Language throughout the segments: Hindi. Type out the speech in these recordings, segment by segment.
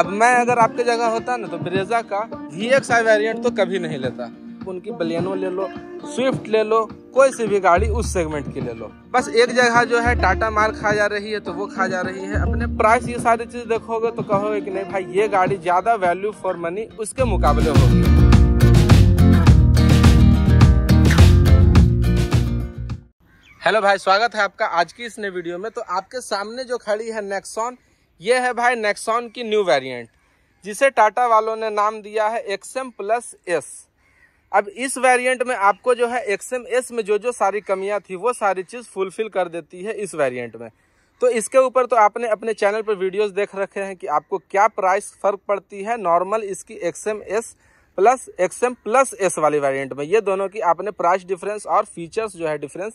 अब मैं अगर आपके जगह होता ना तो ब्रेजा का वी एक्स आई वेरियंट तो कभी नहीं लेता उनकी बलियनो ले लो स्विफ्ट ले लो कोई सी भी गाड़ी उस सेगमेंट की ले लो बस एक जगह जो है टाटा मार खा जा रही है तो वो खा जा रही है अपने प्राइस ये सारी चीज़ देखोगे तो कहोगे कि नहीं भाई ये गाड़ी ज़्यादा वैल्यू फॉर मनी उसके मुकाबले होगी हेलो भाई स्वागत है आपका आज की इस नए वीडियो में तो आपके सामने जो खड़ी है नेक्सॉन ये है भाई नेक्सॉन की न्यू वेरिएंट जिसे टाटा वालों ने नाम दिया है एक्सएम प्लस एस अब इस वेरिएंट में आपको जो है एक्सएम एस में जो जो सारी कमियां थी वो सारी चीज़ फुलफिल कर देती है इस वेरिएंट में तो इसके ऊपर तो आपने अपने चैनल पर वीडियोस देख रखे हैं कि आपको क्या प्राइस फ़र्क पड़ती है नॉर्मल इसकी XM S plus XM plus S वाली वेरियंट में ये दोनों की आपने प्राइस डिफरेंस और फीचर्स जो है डिफरेंस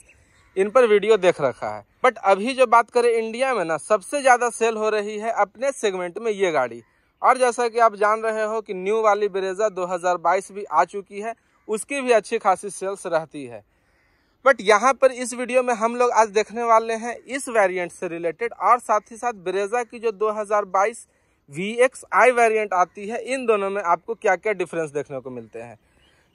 इन पर वीडियो देख रखा है बट अभी जो बात करें इंडिया में ना सबसे ज़्यादा सेल हो रही है अपने सेगमेंट में ये गाड़ी और जैसा कि आप जान रहे हो कि न्यू वाली ब्रेजा 2022 भी आ चुकी है उसकी भी अच्छी खासी सेल्स रहती है बट यहाँ पर इस वीडियो में हम लोग आज देखने वाले हैं इस वेरिएंट से रिलेटेड और साथ ही साथ ब्रेजा की जो 2022 वी एक्स आई वेरियंट आती है इन दोनों में आपको क्या क्या डिफरेंस देखने को मिलते हैं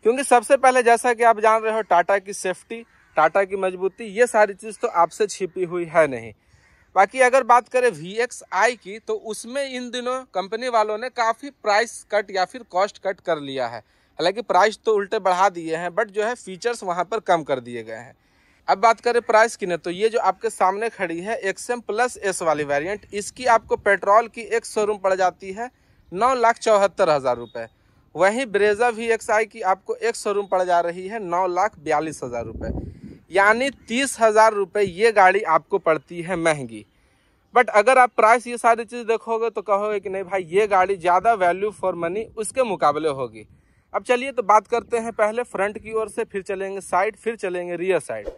क्योंकि सबसे पहले जैसा कि आप जान रहे हो टाटा की सेफ्टी टाटा की मजबूती ये सारी चीज़ तो आपसे छिपी हुई है नहीं बाकी अगर बात करें वी एक्स आई की तो उसमें इन दिनों कंपनी वालों ने काफ़ी प्राइस कट या फिर कॉस्ट कट कर लिया है हालांकि प्राइस तो उल्टे बढ़ा दिए हैं बट जो है फीचर्स वहाँ पर कम कर दिए गए हैं अब बात करें प्राइस की ना तो ये जो आपके सामने खड़ी है एम प्लस एस वाली वेरियंट इसकी आपको पेट्रोल की एक शोरूम पड़ जाती है नौ लाख चौहत्तर हज़ार रुपये वहीं ब्रेजा वी एक्स आई की आपको एक शोरूम पड़ जा रही है नौ लाख बयालीस हज़ार रुपये यानी तीस हज़ार रुपये ये गाड़ी आपको पड़ती है महंगी बट अगर आप प्राइस ये सारी चीज़ देखोगे तो कहोगे कि नहीं भाई ये गाड़ी ज़्यादा वैल्यू फॉर मनी उसके मुकाबले होगी अब चलिए तो बात करते हैं पहले फ्रंट की ओर से फिर चलेंगे साइड फिर चलेंगे रियर साइड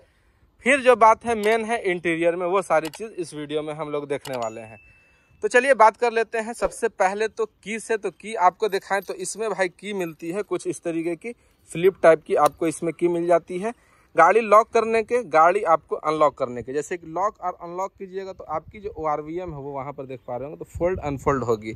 फिर जो बात है मेन है इंटीरियर में वो सारी चीज़ इस वीडियो में हम लोग देखने वाले हैं तो चलिए बात कर लेते हैं सबसे पहले तो की से तो की आपको दिखाएं तो इसमें भाई की मिलती है कुछ इस तरीके की फ्लिप टाइप की आपको इसमें की मिल जाती है गाड़ी लॉक करने के गाड़ी आपको अनलॉक करने के जैसे कि लॉक और अनलॉक कीजिएगा तो आपकी जो ओ है वो वहाँ पर देख पा रहे होंगे तो फोल्ड अनफोल्ड होगी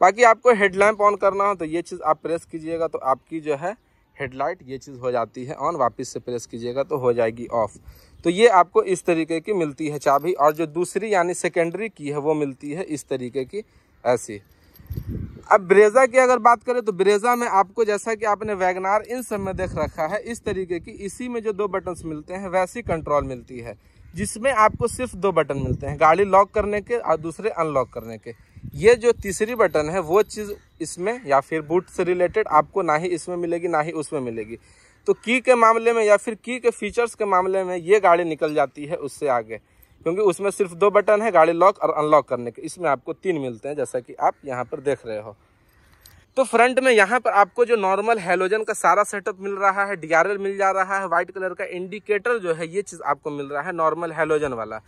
बाकी आपको हेडलैम्प ऑन करना हो तो ये चीज़ आप प्रेस कीजिएगा तो आपकी जो है हेडलाइट ये चीज़ हो जाती है ऑन वापस से प्रेस कीजिएगा तो हो जाएगी ऑफ तो ये आपको इस तरीके की मिलती है चाबी और जो दूसरी यानी सेकेंडरी की है वो मिलती है इस तरीके की ऐसी अब ब्रेजा की अगर बात करें तो ब्रेजा में आपको जैसा कि आपने वैगनार इन सब में देख रखा है इस तरीके की इसी में जो दो बटन्स मिलते हैं वैसी कंट्रोल मिलती है जिसमें आपको सिर्फ दो बटन मिलते हैं गाड़ी लॉक करने के और दूसरे अनलॉक करने के ये जो तीसरी बटन है वो चीज़ इसमें या फिर बूट से रिलेटेड आपको ना ही इसमें मिलेगी ना ही उसमें मिलेगी तो की के मामले में या फिर की के फीचर्स के मामले में ये गाड़ी निकल जाती है उससे आगे क्योंकि उसमें सिर्फ दो बटन है गाड़ी लॉक और अनलॉक करने के इसमें आपको तीन मिलते हैं जैसा कि आप यहाँ पर देख रहे हो तो फ्रंट में यहाँ पर आपको जो नॉर्मल हेलोजन का सारा सेटअप मिल रहा है डी मिल जा रहा है वाइट कलर का इंडिकेटर जो है ये चीज़ आपको मिल रहा है नॉर्मल हेलोजन वाला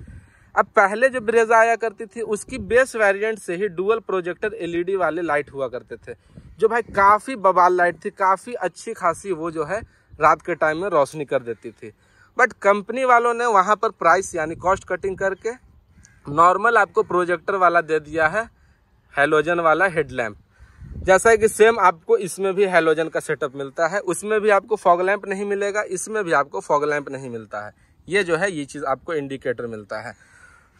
अब पहले जो ब्रेजा आया करती थी उसकी बेस वेरिएंट से ही डुअल प्रोजेक्टर एलईडी वाले लाइट हुआ करते थे जो भाई काफ़ी बबाल लाइट थी काफ़ी अच्छी खासी वो जो है रात के टाइम में रोशनी कर देती थी बट कंपनी वालों ने वहाँ पर प्राइस यानी कॉस्ट कटिंग करके नॉर्मल आपको प्रोजेक्टर वाला दे दिया है हेलोजन वाला हेडलैम्प जैसा है कि सेम आपको इसमें भी हेलोजन का सेटअप मिलता है उसमें भी आपको फॉग लैंप नहीं मिलेगा इसमें भी आपको फॉग लैंप नहीं मिलता है ये जो है ये चीज़ आपको इंडिकेटर मिलता है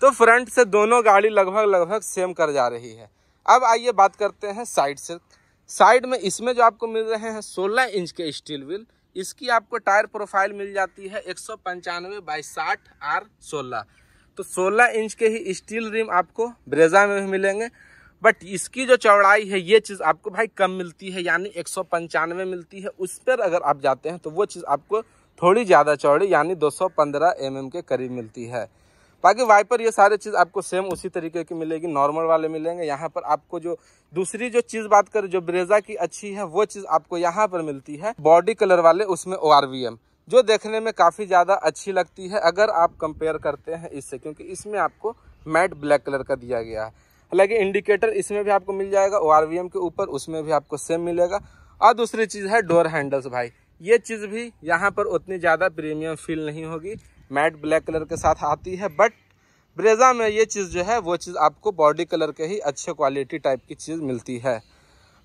तो फ्रंट से दोनों गाड़ी लगभग लगभग सेम कर जा रही है अब आइए बात करते हैं साइड से साइड में इसमें जो आपको मिल रहे हैं सोलह इंच के स्टील व्हील इसकी आपको टायर प्रोफाइल मिल जाती है एक सौ पंचानवे बाई साठ आर सोलह तो सोलह इंच के ही स्टील रिम आपको ब्रेजा में भी मिलेंगे बट इसकी जो चौड़ाई है ये चीज़ आपको भाई कम मिलती है यानी एक सौ पंचानवे मिलती है उस पर अगर आप जाते हैं तो वो चीज़ आपको थोड़ी ज़्यादा चौड़ी यानी दो सौ पंद्रह एम के करीब मिलती है बाकी वाइपर ये सारे चीज़ आपको सेम उसी तरीके की मिलेगी नॉर्मल वाले मिलेंगे यहाँ पर आपको जो दूसरी जो चीज़ बात करें जो ब्रेजा की अच्छी है वो चीज़ आपको यहाँ पर मिलती है बॉडी कलर वाले उसमें ओ जो देखने में काफ़ी ज़्यादा अच्छी लगती है अगर आप कंपेयर करते हैं इससे क्योंकि इसमें आपको मैट ब्लैक कलर का दिया गया है हालांकि इंडिकेटर इसमें भी आपको मिल जाएगा ओ के ऊपर उसमें भी आपको सेम मिलेगा और दूसरी चीज़ है डोर हैंडल्स भाई ये चीज़ भी यहाँ पर उतनी ज़्यादा प्रीमियम फील नहीं होगी मैट ब्लैक कलर के साथ आती है बट ब्रेजा में ये चीज़ जो है वो चीज़ आपको बॉडी कलर के ही अच्छे क्वालिटी टाइप की चीज़ मिलती है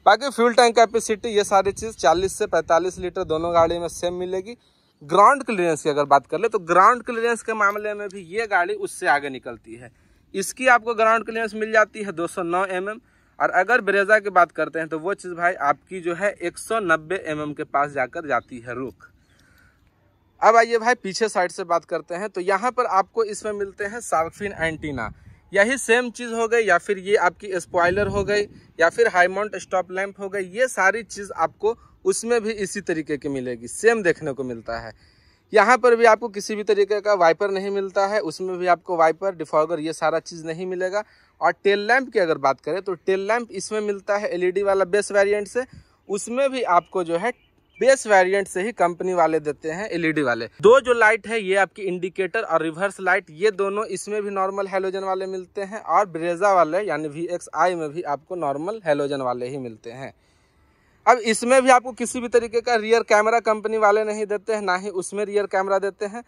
बाकी फ्यूल टैंक कैपेसिटी ये सारी चीज़ 40 से 45 लीटर दोनों गाड़ी में सेम मिलेगी ग्राउंड क्लियरेंस की अगर बात कर ले तो ग्राउंड क्लियरेंस के मामले में भी ये गाड़ी उससे आगे निकलती है इसकी आपको ग्राउंड क्लियरेंस मिल जाती है 209 सौ mm, और अगर ब्रेजा की बात करते हैं तो वो चीज़ भाई आपकी जो है एक सौ mm के पास जाकर जाती है रुख अब आइए भाई पीछे साइड से बात करते हैं तो यहाँ पर आपको इसमें मिलते हैं सार्फिन एंटीना यही सेम चीज़ हो गई या फिर ये आपकी स्पॉयलर हो गई या फिर हाईमाउंट स्टॉप लैंप हो गई ये सारी चीज़ आपको उसमें भी इसी तरीके की मिलेगी सेम देखने को मिलता है यहाँ पर भी आपको किसी भी तरीके का वाइपर नहीं मिलता है उसमें भी आपको वाइपर डिफॉगर ये सारा चीज़ नहीं मिलेगा और टेल लैम्प की अगर बात करें तो टेल लैम्प इसमें मिलता है एलईडी e वाला बेस वेरिएंट से उसमें भी आपको जो है बेस वेरिएंट से ही कंपनी वाले देते हैं एलईडी वाले दो जो लाइट है ये आपकी इंडिकेटर और रिवर्स लाइट ये दोनों इसमें भी नॉर्मल हेलोजन वाले मिलते हैं और ब्रेजा वाले यानी वी एक्स आई में भी आपको नॉर्मल हेलोजन वाले ही मिलते हैं अब इसमें भी आपको किसी भी तरीके का रियर कैमरा कंपनी वाले नहीं देते हैं ना ही उसमें रियर कैमरा देते हैं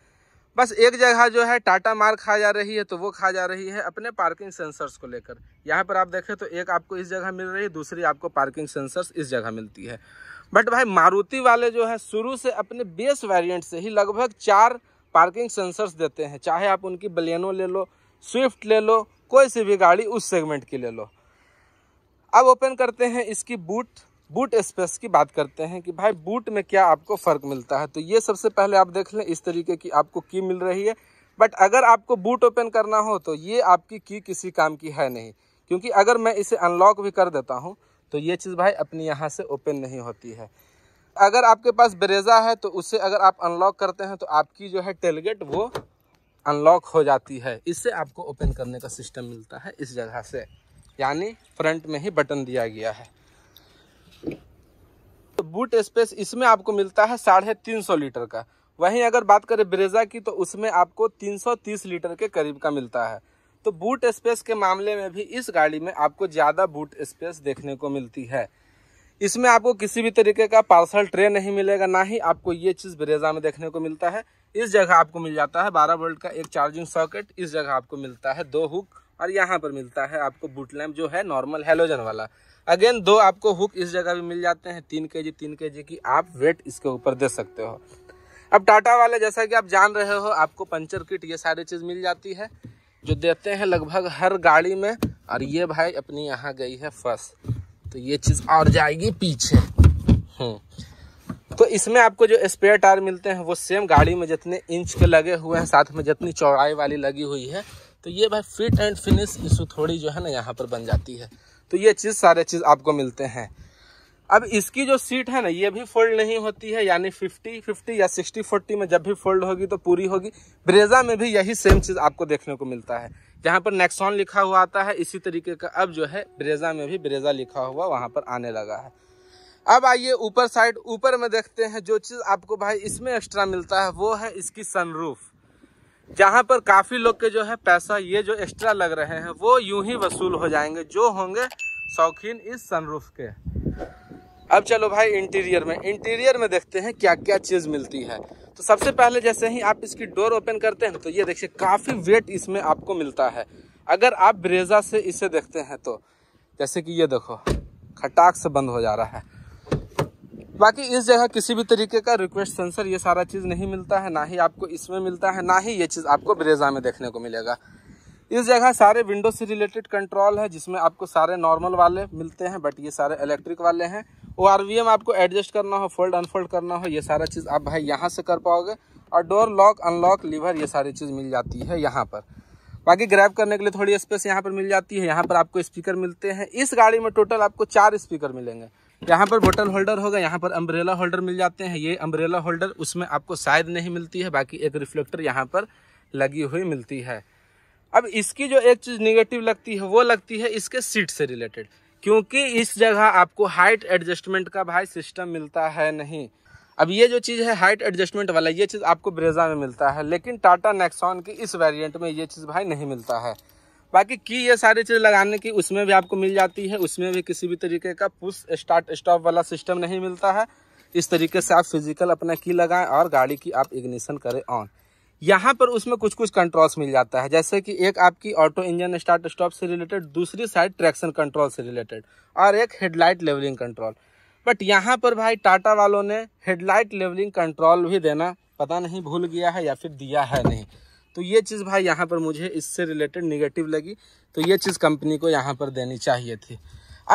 बस एक जगह जो है टाटा मार खा जा रही है तो वो खा जा रही है अपने पार्किंग सेंसर्स को लेकर यहाँ पर आप देखें तो एक आपको इस जगह मिल रही है दूसरी आपको पार्किंग सेंसर्स इस जगह मिलती है बट भाई मारुति वाले जो है शुरू से अपने बेस वेरिएंट से ही लगभग चार पार्किंग सेंसर्स देते हैं चाहे आप उनकी बलेनो ले लो स्विफ्ट ले लो कोई सी भी गाड़ी उस सेगमेंट की ले लो अब ओपन करते हैं इसकी बूट बूट स्पेस की बात करते हैं कि भाई बूट में क्या आपको फ़र्क मिलता है तो ये सबसे पहले आप देख लें इस तरीके की आपको की मिल रही है बट अगर आपको बूट ओपन करना हो तो ये आपकी की किसी काम की है नहीं क्योंकि अगर मैं इसे अनलॉक भी कर देता हूँ तो ये चीज़ भाई अपनी यहाँ से ओपन नहीं होती है अगर आपके पास ब्रेजा है तो उसे अगर आप अनलॉक करते हैं तो आपकी जो है टेलगेट वो अनलॉक हो जाती है इससे आपको ओपन करने का सिस्टम मिलता है इस जगह से यानी फ्रंट में ही बटन दिया गया है तो बूट स्पेस इसमें आपको मिलता है साढ़े तीन सौ लीटर का वहीं अगर बात करें ब्रेजा की तो उसमें आपको तीन सौ तीस लीटर के करीब का मिलता है तो बूट स्पेस के मामले में भी इस गाड़ी में आपको ज़्यादा बूट स्पेस देखने को मिलती है इसमें आपको किसी भी तरीके का पार्सल ट्रे नहीं मिलेगा ना ही आपको ये चीज़ ब्रेजा में देखने को मिलता है इस जगह आपको मिल जाता है बारह वोल्ट का एक चार्जिंग सॉकेट इस जगह आपको मिलता है दो हुक और यहाँ पर मिलता है आपको बूट लैम्प जो है नॉर्मल हेलोजन वाला अगेन दो आपको हुक इस जगह भी मिल जाते हैं तीन के जी तीन के जी की आप वेट इसके ऊपर दे सकते हो अब टाटा वाले जैसा कि आप जान रहे हो आपको पंचर किट ये सारी चीज़ मिल जाती है जो देते हैं लगभग हर गाड़ी में और ये भाई अपनी यहाँ गई है फर्स्ट तो ये चीज़ और जाएगी पीछे हम्म। तो इसमें आपको जो स्पेयर टायर मिलते हैं वो सेम गाड़ी में जितने इंच के लगे हुए हैं साथ में जितनी चौड़ाई वाली लगी हुई है तो ये भाई फिट एंड फिनिश इशू थोड़ी जो है ना यहाँ पर बन जाती है तो ये चीज़ सारे चीज़ आपको मिलते हैं अब इसकी जो सीट है ना ये भी फोल्ड नहीं होती है यानी 50 50 या 60 40 में जब भी फोल्ड होगी तो पूरी होगी ब्रेजा में भी यही सेम चीज़ आपको देखने को मिलता है जहाँ पर नेक्सॉन लिखा हुआ आता है इसी तरीके का अब जो है ब्रेजा में भी ब्रेजा लिखा हुआ वहाँ पर आने लगा है अब आइए ऊपर साइड ऊपर में देखते हैं जो चीज़ आपको भाई इसमें एक्स्ट्रा मिलता है वो है इसकी सनरूफ जहाँ पर काफ़ी लोग के जो है पैसा ये जो एक्स्ट्रा लग रहे हैं वो यूं ही वसूल हो जाएंगे जो होंगे शौकीन इस सनरूफ के अब चलो भाई इंटीरियर में इंटीरियर में देखते हैं क्या क्या चीज़ मिलती है तो सबसे पहले जैसे ही आप इसकी डोर ओपन करते हैं तो ये देखिए काफ़ी वेट इसमें आपको मिलता है अगर आप ब्रेजा से इसे देखते हैं तो जैसे कि ये देखो खटाक से बंद हो जा रहा है बाकी इस जगह किसी भी तरीके का रिक्वेस्ट सेंसर ये सारा चीज़ नहीं मिलता है ना ही आपको इसमें मिलता है ना ही ये चीज़ आपको ब्रेजा में देखने को मिलेगा इस जगह सारे विंडो से रिलेटेड कंट्रोल है जिसमें आपको सारे नॉर्मल वाले मिलते हैं बट ये सारे इलेक्ट्रिक वाले हैं वो आर आपको एडजस्ट करना हो फोल्ड अनफोल्ड करना हो ये सारा चीज़ आप भाई यहाँ से कर पाओगे और डोर लॉक अनलॉक लीवर ये सारी चीज़ मिल जाती है यहाँ पर बाकी ग्रैब करने के लिए थोड़ी स्पेस यहाँ पर मिल जाती है यहाँ पर आपको स्पीकर मिलते हैं इस गाड़ी में टोटल आपको चार स्पीकर मिलेंगे यहाँ पर बोटल होल्डर होगा यहाँ पर अम्ब्रेला होल्डर मिल जाते हैं ये अम्ब्रेला होल्डर उसमें आपको शायद नहीं मिलती है बाकी एक रिफ्लेक्टर यहाँ पर लगी हुई मिलती है अब इसकी जो एक चीज़ निगेटिव लगती है वो लगती है इसके सीट से रिलेटेड क्योंकि इस जगह आपको हाइट एडजस्टमेंट का भाई सिस्टम मिलता है नहीं अब ये जो चीज़ है हाइट एडजस्टमेंट वाला ये चीज़ आपको ब्रेजा में मिलता है लेकिन टाटा नेक्सॉन की इस वेरिएंट में ये चीज़ भाई नहीं मिलता है बाकी की ये सारी चीज़ लगाने की उसमें भी आपको मिल जाती है उसमें भी किसी भी तरीके का पुश स्टार्ट स्टॉप वाला सिस्टम नहीं मिलता है इस तरीके से आप फिजिकल अपना की लगाएं और गाड़ी की आप इग्निशन करें ऑन यहाँ पर उसमें कुछ कुछ कंट्रोल्स मिल जाता है जैसे कि एक आपकी ऑटो इंजन स्टार्ट स्टॉप से रिलेटेड दूसरी साइड ट्रैक्शन कंट्रोल से रिलेटेड और एक हेडलाइट लेवलिंग कंट्रोल बट यहाँ पर भाई टाटा वालों ने हेडलाइट लेवलिंग कंट्रोल भी देना पता नहीं भूल गया है या फिर दिया है नहीं तो ये चीज़ भाई यहाँ पर मुझे इससे रिलेटेड निगेटिव लगी तो ये चीज़ कंपनी को यहाँ पर देनी चाहिए थी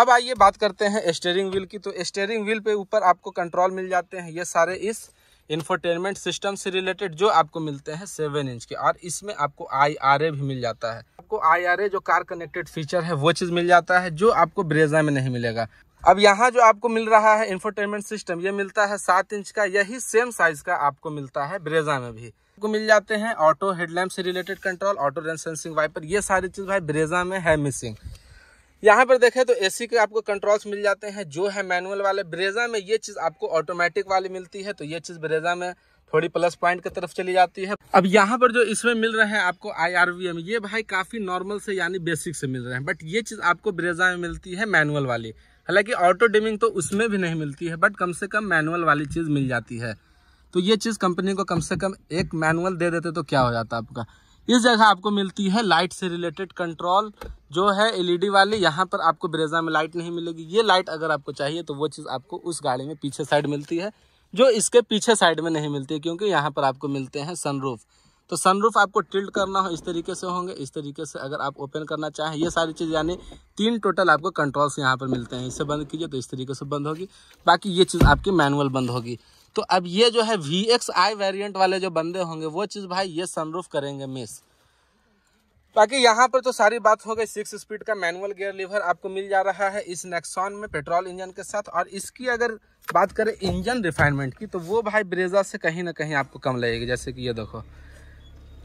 अब आइए बात करते हैं स्टेयरिंग व्हील की तो स्टेयरिंग व्हील पे ऊपर आपको कंट्रोल मिल जाते हैं ये सारे इस इन्फोटेनमेंट सिस्टम से रिलेटेड जो आपको मिलते हैं सेवन इंच के और इसमें आपको आई भी मिल जाता है आपको आई जो कार कनेक्टेड फीचर है वो चीज़ मिल जाता है जो आपको ब्रेजा में नहीं मिलेगा अब यहाँ जो आपको मिल रहा है इन्फोटेनमेंट सिस्टम ये मिलता है सात इंच का यही सेम साइज का आपको मिलता है ब्रेजा में भी आपको मिल जाते हैं ऑटो हेडलैम्प से related control auto rain sensing sensing wiper ये सारी चीज़ भाई ब्रेजा में है मिसिंग यहाँ पर देखें तो एसी के आपको कंट्रोल्स मिल जाते हैं जो है मैनुअल वाले ब्रेजा में ये चीज़ आपको ऑटोमेटिक वाली मिलती है तो ये चीज़ ब्रेजा में थोड़ी प्लस पॉइंट की तरफ चली जाती है अब यहाँ पर जो इसमें मिल रहे हैं आपको आई आर वी एम ये भाई काफ़ी नॉर्मल से यानी बेसिक से मिल रहे हैं बट ये चीज़ आपको ब्रेजा में मिलती है मैनुअल वाली हालांकि ऑटो डिमिंग तो उसमें भी नहीं मिलती है बट कम से कम मैनुअल वाली चीज़ मिल जाती है तो ये चीज़ कंपनी को कम से कम एक मैनुअल दे देते तो क्या हो जाता आपका इस जगह आपको मिलती है लाइट से रिलेटेड कंट्रोल जो है एलईडी e वाली यहाँ पर आपको ब्रेजा में लाइट नहीं मिलेगी ये लाइट अगर आपको चाहिए तो वो चीज़ आपको उस गाड़ी में पीछे साइड मिलती है जो इसके पीछे साइड में नहीं मिलती क्योंकि यहाँ पर आपको मिलते हैं सनरूफ तो सनरूफ आपको टिल्ट करना हो इस तरीके से होंगे इस तरीके से अगर आप ओपन करना चाहें ये सारी चीज़ यानी तीन टोटल आपको कंट्रोल्स यहाँ पर मिलते हैं इसे बंद कीजिए तो इस तरीके से बंद होगी बाकी ये चीज़ आपकी मैनुअल बंद होगी तो अब ये जो है वी एक्स आई वेरियंट वाले जो बंदे होंगे वो चीज़ भाई ये सनरूफ करेंगे मिस बाकी यहाँ पर तो सारी बात हो गई सिक्स स्पीड का मैनुअल गियर लीवर आपको मिल जा रहा है इस नेक्सॉन में पेट्रोल इंजन के साथ और इसकी अगर बात करें इंजन रिफाइनमेंट की तो वो भाई ब्रेजा से कहीं ना कहीं आपको कम लगेगी जैसे कि ये देखो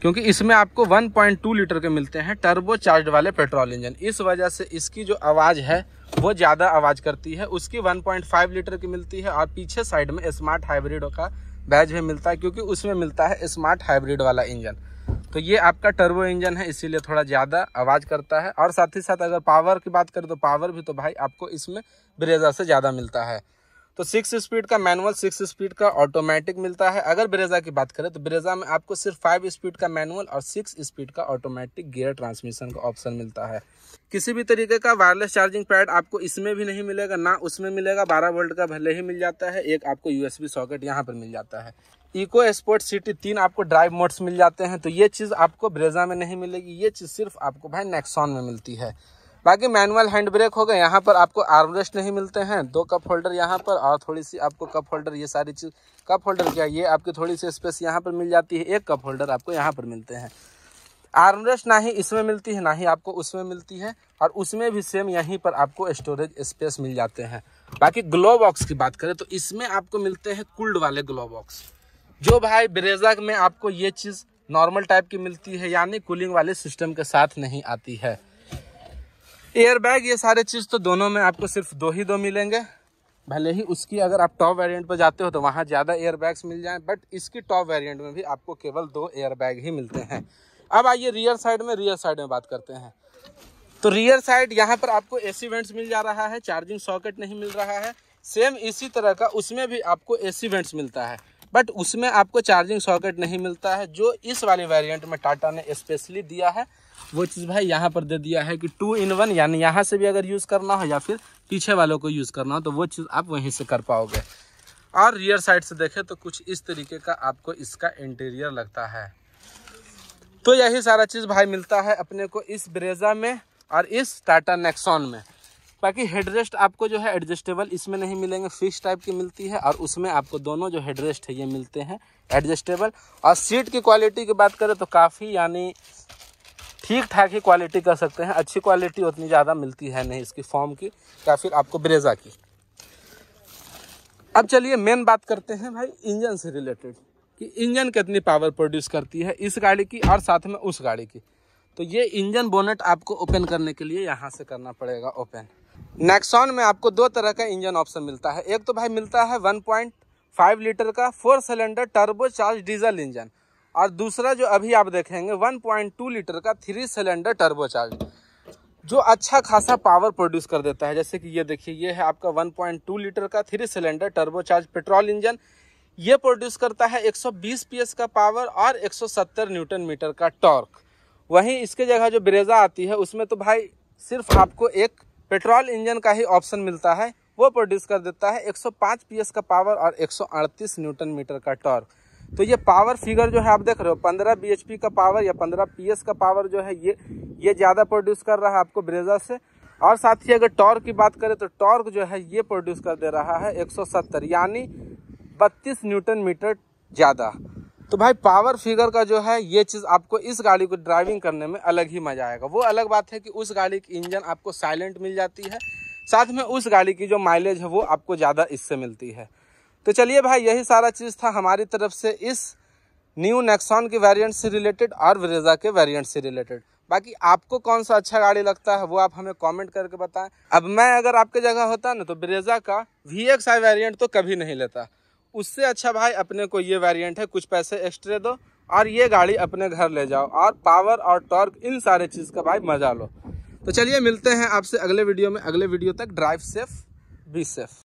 क्योंकि इसमें आपको 1.2 लीटर के मिलते हैं टर्बो चार्ज वाले पेट्रोल इंजन इस वजह से इसकी जो आवाज़ है वो ज़्यादा आवाज़ करती है उसकी 1.5 लीटर की मिलती है और पीछे साइड में स्मार्ट हाइब्रिड का बैज भी मिलता है क्योंकि उसमें मिलता है स्मार्ट हाइब्रिड वाला इंजन तो ये आपका टर्बो इंजन है इसीलिए थोड़ा ज़्यादा आवाज़ करता है और साथ ही साथ अगर पावर की बात करें तो पावर भी तो भाई आपको इसमें ब्रेजर से ज़्यादा मिलता है तो सिक्स स्पीड का मैनुअल सिक्स स्पीड का ऑटोमेटिक मिलता है अगर ब्रेजा की बात करें तो ब्रेजा में आपको सिर्फ फाइव स्पीड का मैनुअल और सिक्स स्पीड का ऑटोमेटिक गियर ट्रांसमिशन का ऑप्शन मिलता है किसी भी तरीके का वायरलेस चार्जिंग पैड आपको इसमें भी नहीं मिलेगा ना उसमें मिलेगा बारह वोल्ट का भले ही मिल जाता है एक आपको यूएसबी सॉकेट यहाँ पर मिल जाता है इको स्पोर्ट सिटी तीन आपको ड्राइव मोड्स मिल जाते हैं तो ये चीज़ आपको ब्रेजा में नहीं मिलेगी ये चीज़ सिर्फ आपको भाई नेक्सॉन में मिलती है बाकी मैनुअल हैंड ब्रेक हो गए यहाँ पर आपको आर्मरेस्ट नहीं मिलते हैं दो कप होल्डर यहाँ पर और थोड़ी सी आपको कप होल्डर ये सारी चीज़ कप होल्डर क्या ये आपकी थोड़ी सी स्पेस यहाँ पर मिल जाती है एक कप होल्डर आपको यहाँ पर मिलते हैं आर्मरेस्ट ना ही इसमें मिलती है ना ही आपको उसमें मिलती है और उसमें भी सेम यहीं पर आपको स्टोरेज स्पेस मिल जाते हैं बाकी ग्लो बॉक्स की बात करें तो इसमें आपको मिलते हैं कुल्ड वाले ग्लो बॉक्स जो भाई ब्रेजा में आपको ये चीज़ नॉर्मल टाइप की मिलती है यानी कूलिंग वाले सिस्टम के साथ नहीं आती है एयर बैग ये सारे चीज़ तो दोनों में आपको सिर्फ दो ही दो मिलेंगे भले ही उसकी अगर आप टॉप वेरिएंट पर जाते हो तो वहाँ ज़्यादा एयर बैग्स मिल जाएं बट इसकी टॉप वेरिएंट में भी आपको केवल दो एयर बैग ही मिलते हैं अब आइए रियर साइड में रियर साइड में बात करते हैं तो रियर साइड यहाँ पर आपको ए सी वेंट्स मिल जा रहा है चार्जिंग सॉकेट नहीं मिल रहा है सेम इसी तरह का उसमें भी आपको ए सी वेंट्स मिलता है बट उसमें आपको चार्जिंग सॉकेट नहीं मिलता है जो इस वाले वेरिएंट में टाटा ने स्पेशली दिया है वो चीज़ भाई यहाँ पर दे दिया है कि टू इन वन यानी यहाँ से भी अगर यूज़ करना हो या फिर पीछे वालों को यूज़ करना हो तो वो चीज़ आप वहीं से कर पाओगे और रियर साइड से देखें तो कुछ इस तरीके का आपको इसका इंटीरियर लगता है तो यही सारा चीज़ भाई मिलता है अपने को इस ब्रेजा में और इस टाटा नेक्सॉन में बाकी हेडरेस्ट आपको जो है एडजस्टेबल इसमें नहीं मिलेंगे फिक्स टाइप की मिलती है और उसमें आपको दोनों जो हेडरेस्ट है ये मिलते हैं एडजस्टेबल और सीट की क्वालिटी की बात करें तो काफ़ी यानी ठीक ठाक ही क्वालिटी कर सकते हैं अच्छी क्वालिटी उतनी ज़्यादा मिलती है नहीं इसकी फॉर्म की या फिर आपको ब्रेजा की अब चलिए मेन बात करते हैं भाई इंजन से रिलेटेड कि इंजन कितनी पावर प्रोड्यूस करती है इस गाड़ी की और साथ में उस गाड़ी की तो ये इंजन बोनेट आपको ओपन करने के लिए यहाँ से करना पड़ेगा ओपन नेक्सॉन में आपको दो तरह का इंजन ऑप्शन मिलता है एक तो भाई मिलता है 1.5 लीटर का four cylinder turbo charge diesel engine और दूसरा जो अभी आप देखेंगे 1.2 लीटर का थ्री सिलेंडर टर्बोचार्ज जो अच्छा खासा पावर प्रोड्यूस कर देता है जैसे कि ये देखिए ये है आपका 1.2 लीटर का three cylinder turbocharge petrol engine ये प्रोड्यूस करता है 120 पीएस का पावर और 170 न्यूटन मीटर का टॉर्क वहीं इसके जगह जो ब्रेजा आती है उसमें तो भाई सिर्फ आपको एक पेट्रोल इंजन का ही ऑप्शन मिलता है वो प्रोड्यूस कर देता है 105 सौ का पावर और 138 न्यूटन मीटर का टॉर्क तो ये पावर फिगर जो है आप देख रहे हो पंद्रह बी का पावर या पंद्रह पी का पावर जो है ये ये ज़्यादा प्रोड्यूस कर रहा है आपको ब्रेजर से और साथ ही अगर टॉर्क की बात करें तो टॉर्क जो है ये प्रोड्यूस कर दे रहा है 170 यानी 32 न्यूटन मीटर ज़्यादा तो भाई पावर फिगर का जो है ये चीज़ आपको इस गाड़ी को ड्राइविंग करने में अलग ही मज़ा आएगा वो अलग बात है कि उस गाड़ी की इंजन आपको साइलेंट मिल जाती है साथ में उस गाड़ी की जो माइलेज है वो आपको ज़्यादा इससे मिलती है तो चलिए भाई यही सारा चीज़ था हमारी तरफ से इस न्यू नेक्सॉन के वेरिएंट से रिलेटेड और वरेजा के वेरिएंट से रिलेटेड बाकी आपको कौन सा अच्छा गाड़ी लगता है वो आप हमें कमेंट करके बताएं अब मैं अगर आपके जगह होता ना तो ब्रेजा का वी एक्स आई वेरियंट तो कभी नहीं लेता उससे अच्छा भाई अपने को ये वेरिएंट है कुछ पैसे एक्स्ट्रा दो और ये गाड़ी अपने घर ले जाओ और पावर और टॉर्क इन सारे चीज़ का भाई मज़ा लो तो चलिए मिलते हैं आपसे अगले वीडियो में अगले वीडियो तक ड्राइव सेफ बी सेफ